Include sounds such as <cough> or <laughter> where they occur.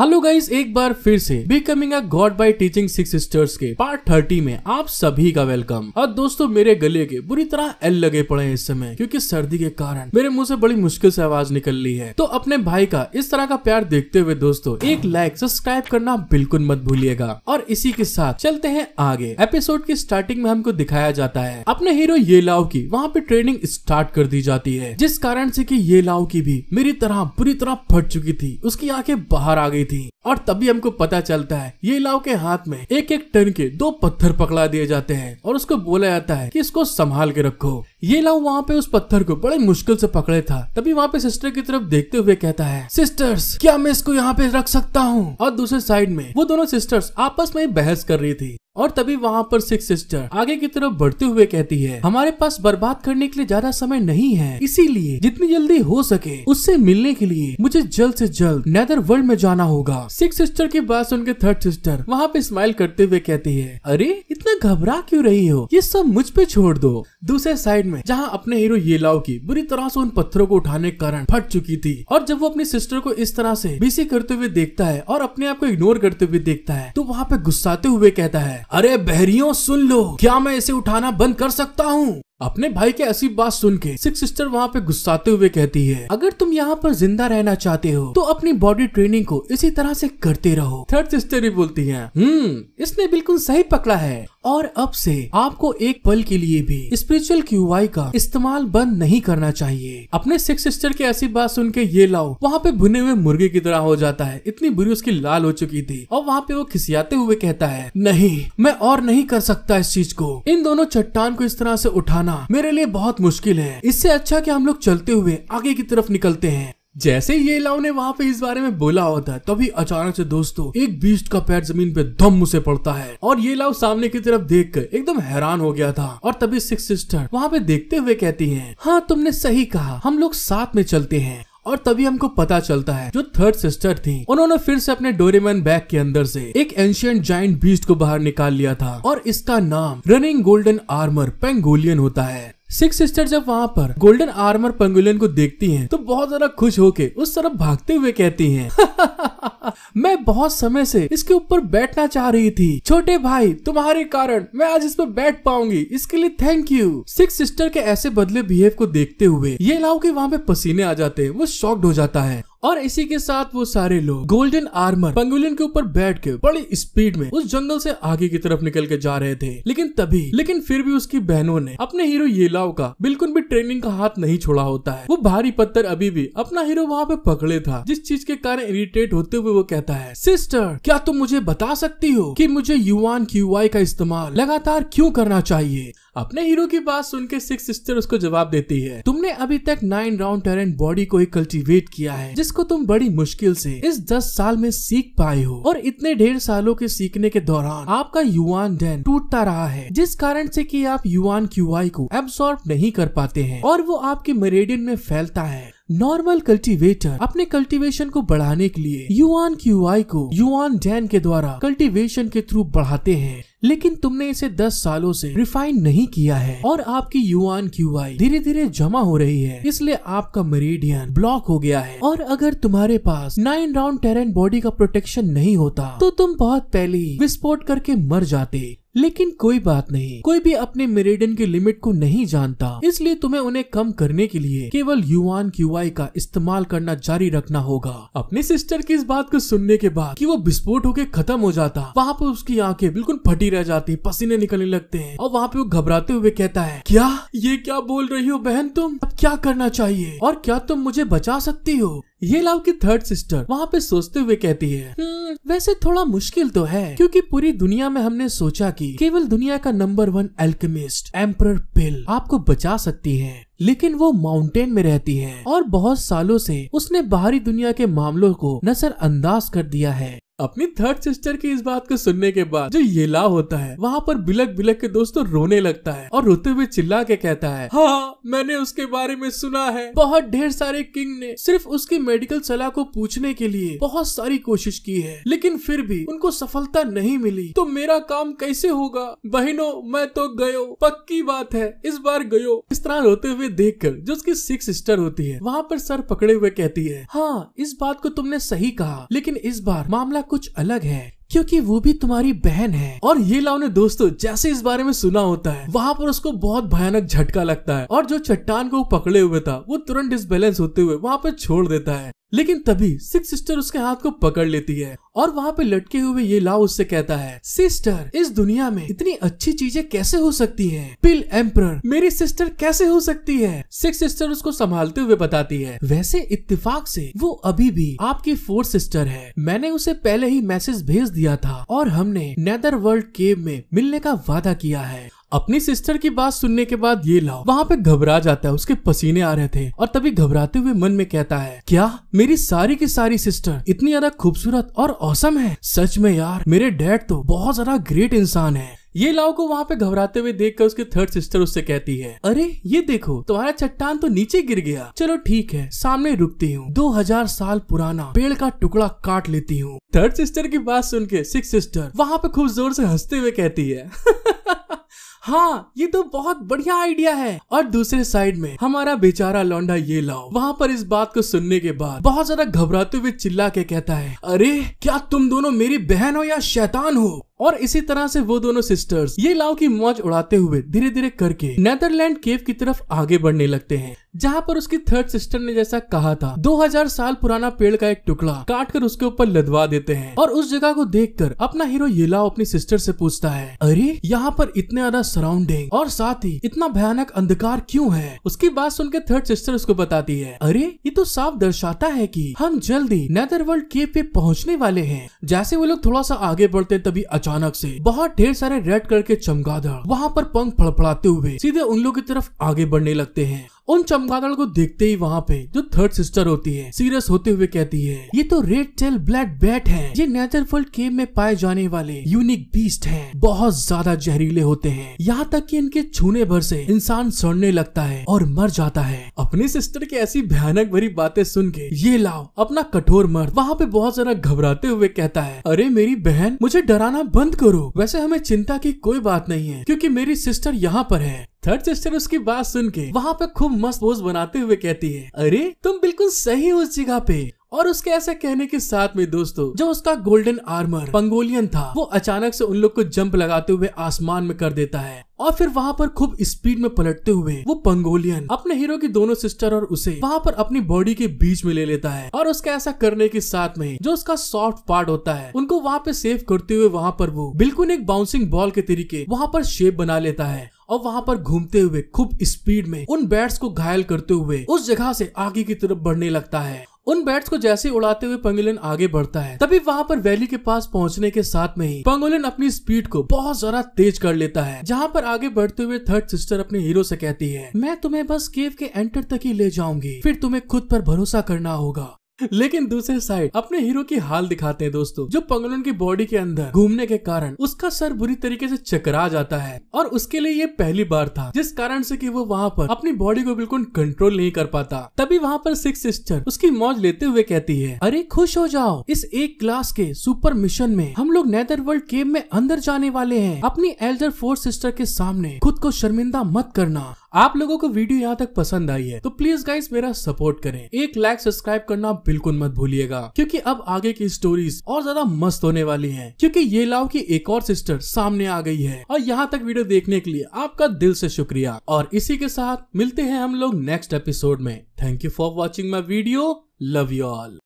Hello guys एक बार फिर से becoming a god by teaching six sisters के पार्ट थर्टी में आप सभी का वेलकम और दोस्तों मेरे गले के बुरी तरह एल लगे पड़े हैं इस समय क्योंकि सर्दी के कारण मेरे मुंह से बड़ी मुश्किल से आवाज निकल रही है तो अपने भाई का इस तरह का प्यार देखते हुए दोस्तों एक लाइक सब्सक्राइब करना बिल्कुल मत भूलिएगा और इसी के साथ चलते हैं आगे एपिसोड की स्टार्टिंग में हमको दिखाया जाता है अपने हीरो ये लाव की वहाँ पे ट्रेनिंग स्टार्ट कर दी जाती है जिस कारण से की ये लाव की भी मेरी तरह बुरी तरह फट चुकी थी उसकी आंखें बाहर आ गई थी और तभी हमको पता चलता है ये लाव के हाथ में एक एक टन के दो पत्थर पकड़ा दिए जाते हैं और उसको बोला जाता है कि इसको संभाल के रखो ये लाव वहाँ पे उस पत्थर को बड़े मुश्किल से पकड़े था तभी वहाँ पे सिस्टर की तरफ देखते हुए कहता है सिस्टर्स क्या मैं इसको यहाँ पे रख सकता हूँ और दूसरे साइड में वो दोनों सिस्टर्स आपस में बहस कर रही थी और तभी वहाँ पर सिक्स सिस्टर आगे की तरफ बढ़ते हुए कहती है हमारे पास बर्बाद करने के लिए ज्यादा समय नहीं है इसीलिए जितनी जल्दी हो सके उससे मिलने के लिए मुझे जल्द से जल्द नेदर वर्ल्ड में जाना होगा सिक्स सिस्टर के बाद उनके थर्ड सिस्टर वहाँ पे स्माइल करते हुए कहती है अरे इतना घबरा क्यों रही हो ये सब मुझ पे छोड़ दो दूसरे साइड में जहाँ अपने हीरो लाओ की बुरी तरह से उन पत्थरों को उठाने के कारण फट चुकी थी और जब वो अपनी सिस्टर को इस तरह से बीसी करते हुए देखता है और अपने आप को इग्नोर करते हुए देखता है तो वहाँ पे गुस्साते हुए कहता है अरे बहरियों सुन लो क्या मैं इसे उठाना बंद कर सकता हूँ अपने भाई के ऐसी बात सुन के सिक्स सिस्टर वहाँ पे गुस्साते हुए कहती है अगर तुम यहाँ पर जिंदा रहना चाहते हो तो अपनी बॉडी ट्रेनिंग को इसी तरह से करते रहो थर्ड सिस्टर भी बोलती है हम्म इसने बिल्कुल सही पकड़ा है और अब से आपको एक पल के लिए भी स्पिरिचुअल क्यूआई का इस्तेमाल बंद नहीं करना चाहिए अपने सिक्स सिस्टर की ऐसी बात सुन के ये लाओ वहाँ पे भुने हुए मुर्गे की तरह हो जाता है इतनी बुरी उसकी लाल हो चुकी थी और वहाँ पे वो खिसियाते हुए कहता है नहीं मैं और नहीं कर सकता इस चीज को इन दोनों चट्टान को इस तरह से उठाना जाना मेरे लिए बहुत मुश्किल है इससे अच्छा कि हम लोग चलते हुए आगे की तरफ निकलते हैं जैसे ये लाओ ने वहाँ पे इस बारे में बोला होता है तभी अचानक से दोस्तों एक बीस्ट का पैर जमीन पे धम उसे पड़ता है और ये लाओ सामने की तरफ देख कर एकदम हैरान हो गया था और तभी सिक्स सिस्टर वहाँ पे देखते हुए कहती हैं हाँ तुमने सही कहा हम लोग साथ में चलते हैं और तभी हमको पता चलता है जो थर्ड सिस्टर थी उन्होंने फिर से अपने डोरेमन बैग के अंदर से एक एंशियंट जाइंट बीस्ट को बाहर निकाल लिया था और इसका नाम रनिंग गोल्डन आर्मर पेंगोलियन होता है सिक्स सिस्टर जब वहाँ पर गोल्डन आर्मर पंगुलियन को देखती हैं तो बहुत ज्यादा खुश होके उस तरफ भागते हुए कहती हैं <laughs> मैं बहुत समय से इसके ऊपर बैठना चाह रही थी छोटे भाई तुम्हारे कारण मैं आज इस पर बैठ पाऊंगी इसके लिए थैंक यू सिक्स सिस्टर के ऐसे बदले बिहेव को देखते हुए ये लाओ की वहाँ पे पसीने आ जाते हैं वो शॉक्ड हो जाता है और इसी के साथ वो सारे लोग गोल्डन आर्मर पंगुलिन के ऊपर बैठ के बड़ी स्पीड में उस जंगल से आगे की तरफ निकल के जा रहे थे लेकिन तभी लेकिन फिर भी उसकी बहनों ने अपने हीरो येलाव का बिल्कुल भी ट्रेनिंग का हाथ नहीं छोड़ा होता है वो भारी पत्थर अभी भी अपना हीरो वहाँ पे पकड़े था जिस चीज के कारण इरिटेट होते हुए वो कहता है सिस्टर क्या तुम मुझे बता सकती हो की मुझे युवान क्यू का इस्तेमाल लगातार क्यूँ करना चाहिए अपने हीरो की बात सुन के सिक्स सिस्टर उसको जवाब देती है तुमने अभी तक नाइन राउंड टैलेंट बॉडी को ही कल्टीवेट किया है जिसको तुम बड़ी मुश्किल से इस दस साल में सीख पाए हो और इतने ढेर सालों के सीखने के दौरान आपका युवान डेन टूटता रहा है जिस कारण से कि आप युवान क्यूआई को एब्सॉर्ब नहीं कर पाते हैं और वो आपके मेरेडियन में फैलता है नॉर्मल कल्टीवेटर अपने कल्टीवेशन को बढ़ाने के लिए युआन क्यूआई को युआन डैन के द्वारा कल्टीवेशन के थ्रू बढ़ाते हैं लेकिन तुमने इसे 10 सालों से रिफाइन नहीं किया है और आपकी युआन क्यूआई धीरे धीरे जमा हो रही है इसलिए आपका मेरिडियन ब्लॉक हो गया है और अगर तुम्हारे पास नाइन राउंड टेरेंट बॉडी का प्रोटेक्शन नहीं होता तो तुम बहुत पहले विस्फोट करके मर जाते लेकिन कोई बात नहीं कोई भी अपने मेरेडन के लिमिट को नहीं जानता इसलिए तुम्हें उन्हें कम करने के लिए केवल युवान क्यूआई का इस्तेमाल करना जारी रखना होगा अपने सिस्टर की इस बात को सुनने के बाद कि वो विस्फोट होकर खत्म हो जाता वहाँ पर उसकी आंखें बिल्कुल फटी रह जाती पसीने निकलने लगते हैं और वहाँ पे वो घबराते हुए कहता है क्या ये क्या बोल रही हो बहन तुम अब क्या करना चाहिए और क्या तुम मुझे बचा सकती हो ये लाव की थर्ड सिस्टर वहाँ पे सोचते हुए कहती है हम्म, वैसे थोड़ा मुश्किल तो है क्योंकि पूरी दुनिया में हमने सोचा कि केवल दुनिया का number one alchemist emperor pill आपको बचा सकती है लेकिन वो माउंटेन में रहती है और बहुत सालों से उसने बाहरी दुनिया के मामलों को नजरअंदाज कर दिया है अपनी थर्ड सिस्टर की इस बात को सुनने के बाद जो ये ला होता है वहाँ पर बिलक बिलक के दोस्तों रोने लगता है और रोते हुए चिल्ला के कहता है हाँ मैंने उसके बारे में सुना है बहुत ढेर सारे किंग ने सिर्फ उसकी मेडिकल सलाह को पूछने के लिए बहुत सारी कोशिश की है लेकिन फिर भी उनको सफलता नहीं मिली तो मेरा काम कैसे होगा बहनों मैं तो गयो पक्की बात है इस बार गयो इस तरह रोते हुए देख कर जो उसकी सिक्स सिस्टर होती है वहाँ पर सर पकड़े हुए कहती है हाँ इस बात को तुमने सही कहा लेकिन इस बार मामला कुछ अलग है क्योंकि वो भी तुम्हारी बहन है और ये लाओ ने दोस्तों जैसे इस बारे में सुना होता है वहां पर उसको बहुत भयानक झटका लगता है और जो चट्टान को पकड़े हुए था वो तुरंत डिसबैलेंस होते हुए वहां पर छोड़ देता है लेकिन तभी सिक्स सिस्टर उसके हाथ को पकड़ लेती है और वहाँ पे लटके हुए ये लाओ उससे कहता है सिस्टर इस दुनिया में इतनी अच्छी चीजें कैसे हो सकती हैं? पिल एम्पर मेरी सिस्टर कैसे हो सकती है सिक्स सिस्टर उसको संभालते हुए बताती है वैसे इत्तेफाक से वो अभी भी आपकी फोर्थ सिस्टर है मैंने उसे पहले ही मैसेज भेज दिया था और हमने नेदर वर्ल्ड केव में मिलने का वादा किया है अपनी सिस्टर की बात सुनने के बाद ये लाओ वहाँ पे घबरा जाता है उसके पसीने आ रहे थे और तभी घबराते हुए मन में कहता है क्या मेरी सारी की सारी सिस्टर इतनी ज्यादा खूबसूरत और औसम है सच में यार मेरे डैड तो बहुत ज्यादा ग्रेट इंसान है ये लाओ को वहाँ पे घबराते हुए देखकर उसकी थर्ड सिस्टर उससे कहती है अरे ये देखो तुम्हारा चट्टान तो नीचे गिर गया चलो ठीक है सामने रुकती हूँ दो हजार साल पुराना पेड़ का टुकड़ा काट लेती हूँ थर्ड सिस्टर की बात सुन के सिक्स सिस्टर वहाँ पे खूब जोर से हंसते हुए कहती है <laughs> हाँ ये तो बहुत बढ़िया आइडिया है और दूसरे साइड में हमारा बेचारा लौंडा ये लाओ वहाँ पर इस बात को सुनने के बाद बहुत ज्यादा घबराते हुए चिल्ला के कहता है अरे क्या तुम दोनों मेरी बहन हो या शैतान हो और इसी तरह से वो दोनों सिस्टर्स ये लाव की मौज उड़ाते हुए धीरे धीरे करके नेदरलैंड केव की तरफ आगे बढ़ने लगते हैं जहाँ पर उसकी थर्ड सिस्टर ने जैसा कहा था 2000 साल पुराना पेड़ का एक टुकड़ा काट कर उसके ऊपर लदवा देते हैं और उस जगह को देखकर अपना हीरो येलाओ अपनी सिस्टर से पूछता है अरे यहाँ पर इतने ज्यादा सराउंडिंग और साथ ही इतना भयानक अंधकार क्यों है उसकी बात सुन के थर्ड सिस्टर उसको बताती है अरे ये तो साफ दर्शाता है की हम जल्दी वर्ल्ड केव पे पहुँचने वाले है जैसे वो लोग थोड़ा सा आगे बढ़ते तभी अचानक अचानक से बहुत ढेर सारे रेड कलर के चमगादड़ वहाँ पर पंख फड़फड़ाते हुए सीधे उन लोग की तरफ आगे बढ़ने लगते हैं उन चमगादड़ को देखते ही वहाँ पे जो थर्ड सिस्टर होती है सीरियस होते हुए कहती है ये तो रेड टेल ब्लैक बैट है ये नेदरफोल्ड केव में पाए जाने वाले यूनिक बीस्ट है बहुत ज्यादा जहरीले होते हैं यहाँ तक की इनके छूने भर से इंसान सड़ने लगता है और मर जाता है अपने सिस्टर की ऐसी भयानक भरी बातें सुन के ये लाओ अपना कठोर मर्द वहाँ पे बहुत ज्यादा घबराते हुए कहता है अरे मेरी बहन मुझे डराना बंद करो वैसे हमें चिंता की कोई बात नहीं है क्योंकि मेरी सिस्टर यहाँ पर है थर्ड सिस्टर उसकी बात सुन के वहाँ पे खूब मस्त पोज बनाते हुए कहती है अरे तुम बिल्कुल सही हो उस जगह पे और उसके ऐसे कहने के साथ में दोस्तों जो उसका गोल्डन आर्मर पंगोलियन था वो अचानक से उन लोग को जंप लगाते हुए आसमान में कर देता है और फिर वहाँ पर खूब स्पीड में पलटते हुए वो पंगोलियन अपने हीरो की दोनों सिस्टर और उसे वहाँ पर अपनी बॉडी के बीच में ले लेता है और उसका ऐसा करने के साथ में जो उसका सॉफ्ट पार्ट होता है उनको वहाँ पे सेव करते हुए वहाँ पर वो बिल्कुल एक बाउंसिंग बॉल के तरीके वहाँ पर शेप बना लेता है और वहाँ पर घूमते हुए खूब स्पीड में उन बैट्स को घायल करते हुए उस जगह से आगे की तरफ बढ़ने लगता है उन बैट्स को जैसे उड़ाते हुए पंगोलिन आगे बढ़ता है तभी वहाँ पर वैली के पास पहुँचने के साथ में ही पंगोलिन अपनी स्पीड को बहुत ज्यादा तेज कर लेता है जहाँ पर आगे बढ़ते हुए थर्ड सिस्टर अपने हीरो से कहती है मैं तुम्हें बस केव के एंटर तक ही ले जाऊंगी फिर तुम्हें खुद पर भरोसा करना होगा लेकिन दूसरे साइड अपने हीरो की हाल दिखाते हैं दोस्तों जो पंगलोन की बॉडी के अंदर घूमने के कारण उसका सर बुरी तरीके से चकरा जाता है और उसके लिए ये पहली बार था जिस कारण से कि वो वहाँ पर अपनी बॉडी को बिल्कुल कंट्रोल नहीं कर पाता तभी वहाँ पर सिक्स सिस्टर उसकी मौज लेते हुए कहती है अरे खुश हो जाओ इस एक क्लास के सुपर मिशन में हम लोग नेदर वर्ल्ड केव में अंदर जाने वाले है अपनी एल्डर फोर सिस्टर के सामने खुद को शर्मिंदा मत करना आप लोगों को वीडियो यहाँ तक पसंद आई है तो प्लीज गाइस मेरा सपोर्ट करें एक लाइक सब्सक्राइब करना बिल्कुल मत भूलिएगा क्योंकि अब आगे की स्टोरीज और ज्यादा मस्त होने वाली हैं क्योंकि ये लाव की एक और सिस्टर सामने आ गई है और यहाँ तक वीडियो देखने के लिए आपका दिल से शुक्रिया और इसी के साथ मिलते हैं हम लोग नेक्स्ट एपिसोड में thank you for watching my video love you all